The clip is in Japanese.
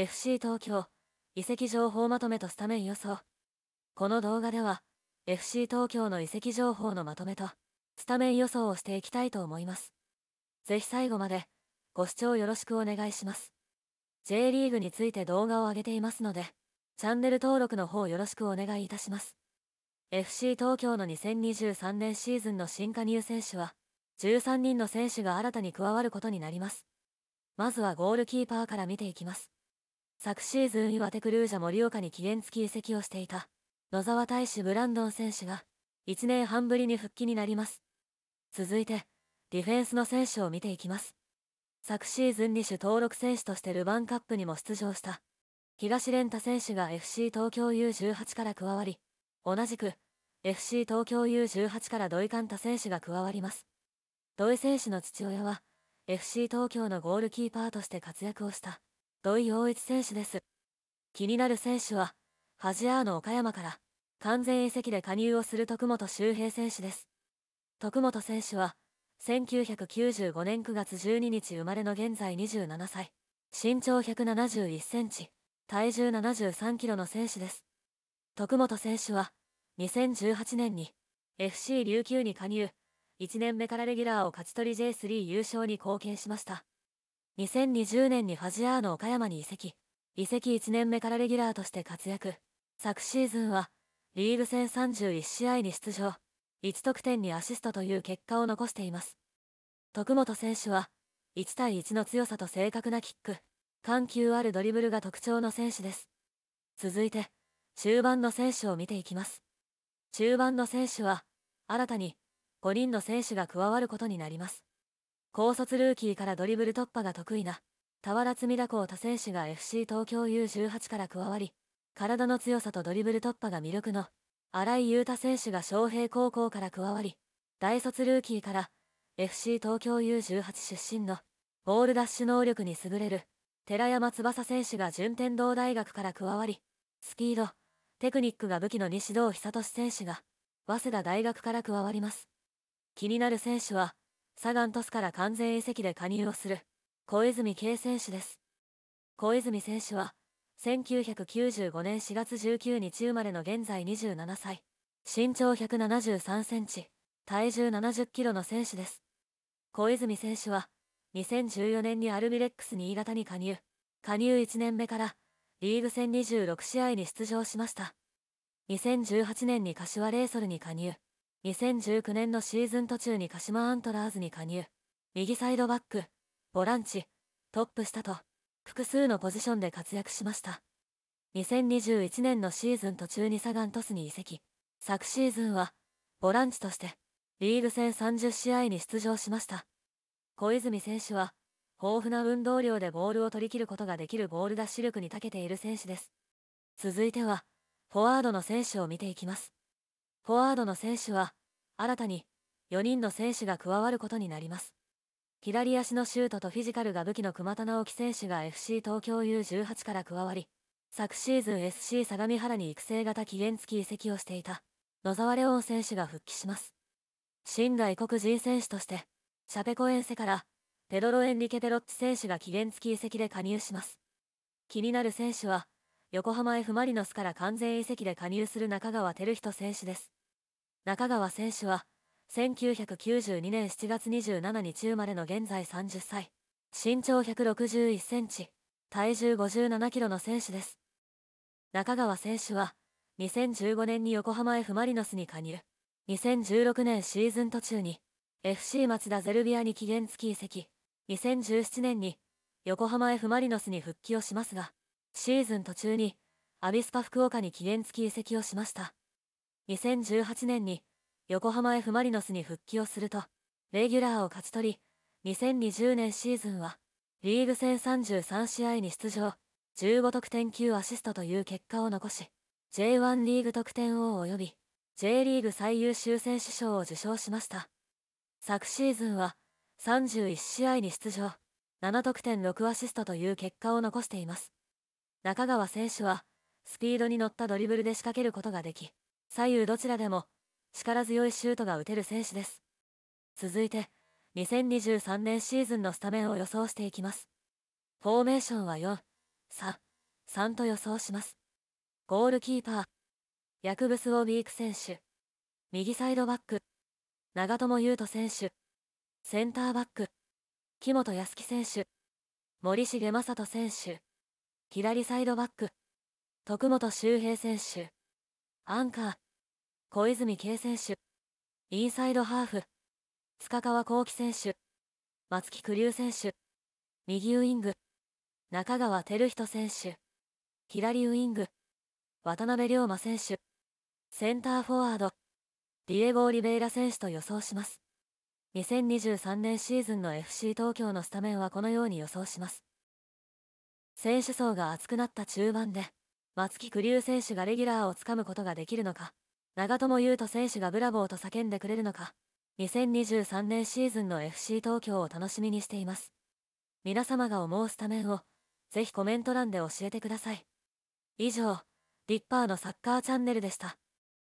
FC 東京移籍情報まとめとスタメン予想この動画では FC 東京の移籍情報のまとめとスタメン予想をしていきたいと思いますぜひ最後までご視聴よろしくお願いします J リーグについて動画を上げていますのでチャンネル登録の方よろしくお願いいたします FC 東京の2023年シーズンの新加入選手は13人の選手が新たに加わることになりますまずはゴールキーパーから見ていきます昨シーズン岩手クルージャ盛岡に期限付き移籍をしていた野沢大使ブランドン選手が1年半ぶりに復帰になります続いてディフェンスの選手を見ていきます昨シーズン2種登録選手としてルヴァンカップにも出場した東蓮太選手が FC 東京 U18 から加わり同じく FC 東京 U18 から土井寛太選手が加わります土井選手の父親は FC 東京のゴールキーパーとして活躍をした土井陽一選手です。気になる選手は、ハジアーノ岡山から完全移籍で加入をする徳本周平選手です。徳本選手は、1995年9月12日生まれの現在27歳、身長171センチ、体重73キロの選手です。徳本選手は、2018年に FC 琉球に加入、1年目からレギュラーを勝ち取り J3 優勝に貢献しました。2020年にファジアーノ岡山に移籍。移籍1年目からレギュラーとして活躍。昨シーズンは、リーグ戦31試合に出場。1得点にアシストという結果を残しています。徳本選手は、1対1の強さと正確なキック、緩急あるドリブルが特徴の選手です。続いて、中盤の選手を見ていきます。中盤の選手は、新たに5人の選手が加わることになります。高卒ルーキーからドリブル突破が得意な、田原積田高田選手が FC 東京 U18 から加わり、体の強さとドリブル突破が魅力の、新井優太選手が昌平高校から加わり、大卒ルーキーから、FC 東京 U18 出身の、ボールダッシュ能力に優れる、寺山翼選手が順天堂大学から加わり、スピード、テクニックが武器の西堂久俊選手が、早稲田大学から加わります。気になる選手は、サガン鳥栖から完全移籍で加入をする小泉圭選手です小泉選手は1995年4月19日生まれの現在27歳身長173センチ体重70キロの選手です小泉選手は2014年にアルミレックス新潟に加入加入1年目からリーグ戦26試合に出場しました2018年に柏レイソルに加入2019年のシーズン途中に鹿島アントラーズに加入。右サイドバック、ボランチ、トップ下と、複数のポジションで活躍しました。2021年のシーズン途中にサガン鳥栖に移籍。昨シーズンは、ボランチとして、リーグ戦30試合に出場しました。小泉選手は、豊富な運動量でボールを取り切ることができるボール出し力に長けている選手です。続いては、フォワードの選手を見ていきます。フォワードの選手は、新たに4人の選手が加わることになります。左足のシュートとフィジカルが武器の熊田直樹選手が FC 東京 U18 から加わり、昨シーズン SC 相模原に育成型期限付き移籍をしていた野沢レオン選手が復帰します。新外国人選手として、シャペコエンセからペドロ・エンリケ・ペロッチ選手が期限付き移籍で加入します。気になる選手は、横浜 F・ マリノスから完全移籍で加入する中川輝人選手です。中川選手は1992年7月27日生まれの現在30歳身長161センチ体重57キロの選手です中川選手は2015年に横浜 F・ マリノスに加入2016年シーズン途中に FC 松田ゼルビアに期限付き移籍2017年に横浜 F・ マリノスに復帰をしますがシーズン途中にアビスパ福岡に期限付き移籍をしました2018年に横浜 F・ マリノスに復帰をすると、レギュラーを勝ち取り、2020年シーズンは、リーグ戦33試合に出場、15得点9アシストという結果を残し、J1 リーグ得点王及び、J リーグ最優秀選手賞を受賞しました。昨シーズンは、31試合に出場、7得点6アシストという結果を残しています。中川選手は、スピードに乗ったドリブルで仕掛けることができ、左右どちらでも力強いシュートが打てる選手です。続いて、2023年シーズンのスタメンを予想していきます。フォーメーションは4、3、3と予想します。ゴールキーパー、ヤクブス・ウォビーク選手、右サイドバック、長友佑都選手、センターバック、木本康樹選手、森重正人選手、左サイドバック、徳本周平選手。アンカー、小泉圭選手、インサイドハーフ、塚川幸輝選手、松木玖生選手、右ウイング、中川照人選手、左ウイング、渡辺龍馬選手、センターフォワード、ディエゴ・オリベイラ選手と予想します。2023年シーズンの FC 東京のスタメンはこのように予想します。選手層が厚くなった中盤で、松木玖生選手がレギュラーをつかむことができるのか、長友佑都選手がブラボーと叫んでくれるのか、2023年シーズンの FC 東京を楽しみにしています。皆様が思うスタメンを、ぜひコメント欄で教えてください。以上、リッパーのサッカーチャンネルでした。